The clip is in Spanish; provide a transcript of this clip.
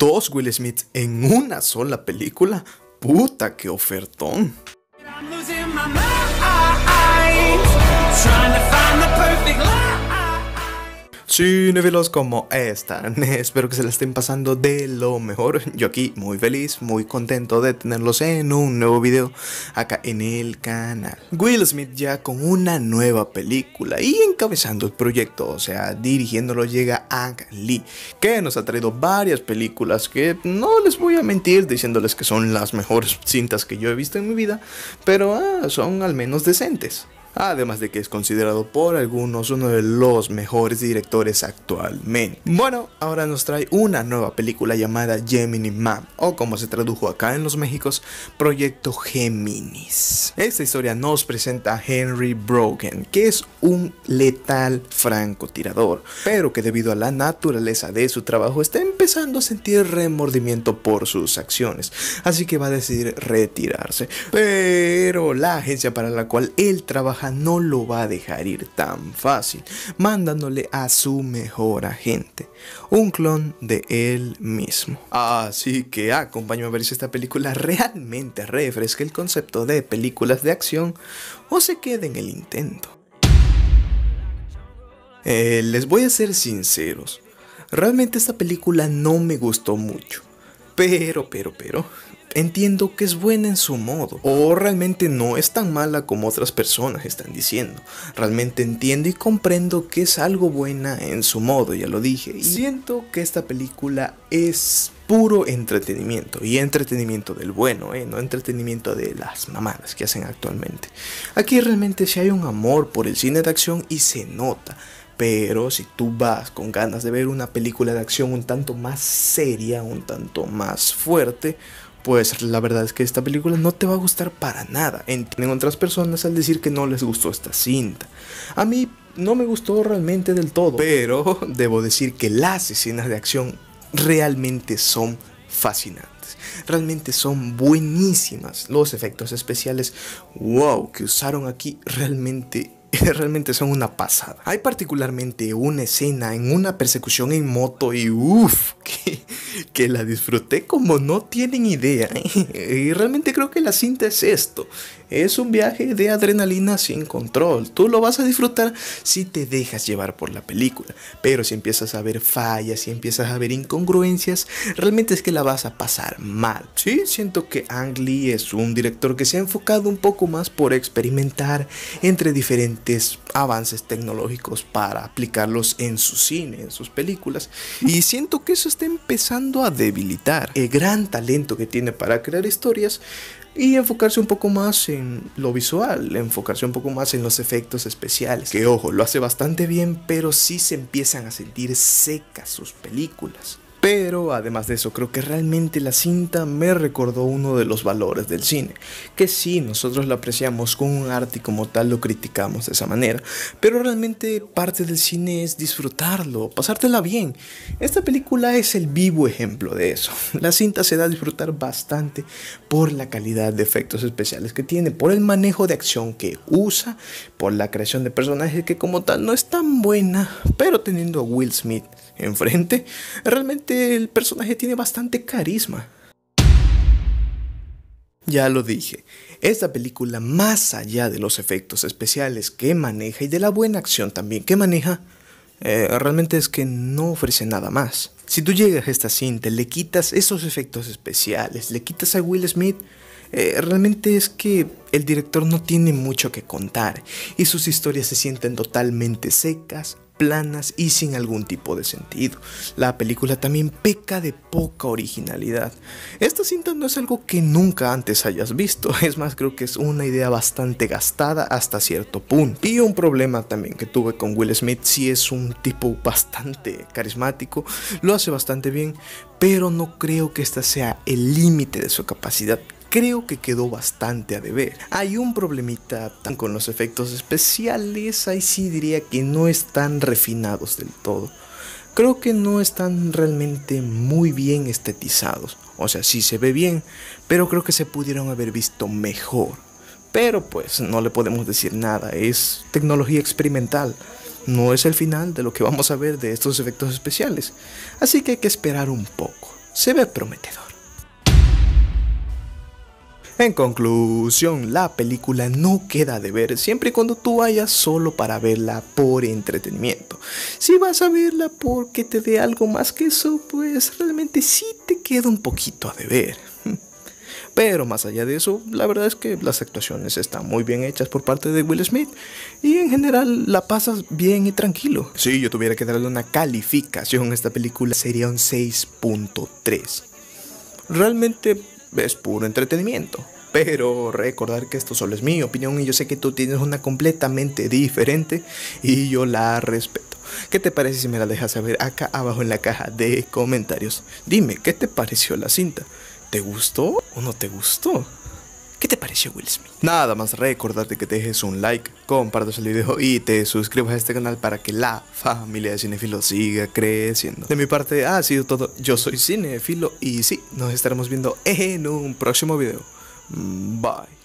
Dos Will Smith en una sola película. Puta, que ofertón. Cinefilos como están, espero que se la estén pasando de lo mejor. Yo aquí muy feliz, muy contento de tenerlos en un nuevo video acá en el canal. Will Smith ya con una nueva película y encabezando el proyecto, o sea, dirigiéndolo llega Ang Lee, que nos ha traído varias películas que no les voy a mentir diciéndoles que son las mejores cintas que yo he visto en mi vida, pero ah, son al menos decentes además de que es considerado por algunos uno de los mejores directores actualmente. Bueno, ahora nos trae una nueva película llamada Gemini Man, o como se tradujo acá en los Méxicos, Proyecto Geminis, Esta historia nos presenta a Henry Brogan, que es un letal francotirador, pero que debido a la naturaleza de su trabajo está empezando a sentir remordimiento por sus acciones, así que va a decidir retirarse. Pero la agencia para la cual él trabaja no lo va a dejar ir tan fácil, mandándole a su mejor agente, un clon de él mismo. Así que acompáñame a ver si esta película realmente refresca el concepto de películas de acción o se queda en el intento. Eh, les voy a ser sinceros, realmente esta película no me gustó mucho. Pero, pero, pero, entiendo que es buena en su modo, o realmente no es tan mala como otras personas están diciendo. Realmente entiendo y comprendo que es algo buena en su modo, ya lo dije. Y siento que esta película es puro entretenimiento y entretenimiento del bueno, ¿eh? no entretenimiento de las mamadas que hacen actualmente. Aquí realmente se hay un amor por el cine de acción y se nota pero si tú vas con ganas de ver una película de acción un tanto más seria, un tanto más fuerte, pues la verdad es que esta película no te va a gustar para nada. Entienden otras personas al decir que no les gustó esta cinta. A mí no me gustó realmente del todo, pero debo decir que las escenas de acción realmente son fascinantes realmente son buenísimas. Los efectos especiales, wow, que usaron aquí realmente realmente son una pasada. Hay particularmente una escena en una persecución en moto y uff, que, la disfruté como no tienen idea. Y realmente creo que la cinta es esto. Es un viaje de adrenalina sin control. Tú lo vas a disfrutar si te dejas llevar por la película. Pero si empiezas a ver fallas, si empiezas a ver incongruencias, realmente es que la vas a pasar mal. Sí, siento que Ang Lee es un director que se ha enfocado un poco más por experimentar entre diferentes avances tecnológicos para aplicarlos en su cine, en sus películas. Y siento que eso está empezando a debilitar el gran talento que tiene para crear historias, y enfocarse un poco más en lo visual, enfocarse un poco más en los efectos especiales, que ojo, lo hace bastante bien, pero sí se empiezan a sentir secas sus películas. Pero además de eso, creo que realmente la cinta me recordó uno de los valores del cine, que si nosotros lo apreciamos con un arte y como tal lo criticamos de esa manera, pero realmente parte del cine es disfrutarlo, pasártela bien. Esta película es el vivo ejemplo de eso. La cinta se da a disfrutar bastante por la calidad de efectos especiales que tiene, por el manejo de acción que usa, por la creación de personajes que como tal no es tan buena, pero teniendo a Will Smith enfrente, realmente el personaje tiene bastante carisma. Ya lo dije, esta película más allá de los efectos especiales que maneja y de la buena acción también que maneja, eh, realmente es que no ofrece nada más. Si tú llegas a esta cinta, le quitas esos efectos especiales, le quitas a Will Smith, eh, realmente es que el director no tiene mucho que contar y sus historias se sienten totalmente secas, planas y sin algún tipo de sentido. La película también peca de poca originalidad. Esta cinta no es algo que nunca antes hayas visto, es más creo que es una idea bastante gastada hasta cierto punto. Y un problema también que tuve con Will Smith, si es un tipo bastante carismático, lo hace bastante bien, pero no creo que esta sea el límite de su capacidad creo que quedó bastante a deber. Hay un problemita con los efectos especiales, ahí sí diría que no están refinados del todo. Creo que no están realmente muy bien estetizados. O sea, sí se ve bien, pero creo que se pudieron haber visto mejor. Pero pues no le podemos decir nada, es tecnología experimental. No es el final de lo que vamos a ver de estos efectos especiales. Así que hay que esperar un poco. Se ve prometedor. En conclusión, la película no queda de ver siempre y cuando tú vayas solo para verla por entretenimiento. Si vas a verla porque te dé algo más que eso, pues realmente sí te queda un poquito a deber. Pero más allá de eso, la verdad es que las actuaciones están muy bien hechas por parte de Will Smith y en general la pasas bien y tranquilo. Si yo tuviera que darle una calificación a esta película sería un 6.3. Realmente es puro entretenimiento. Pero recordar que esto solo es mi opinión y yo sé que tú tienes una completamente diferente y yo la respeto. ¿Qué te parece si me la dejas saber acá abajo en la caja de comentarios? Dime, ¿qué te pareció la cinta? ¿Te gustó o no te gustó? ¿Qué te pareció Will Smith? Nada más recordarte que te dejes un like, compartas el video y te suscribas a este canal para que la familia de Cinefilo siga creciendo. De mi parte ha sido todo, yo soy Cinefilo y sí, nos estaremos viendo en un próximo video. Mm, bye.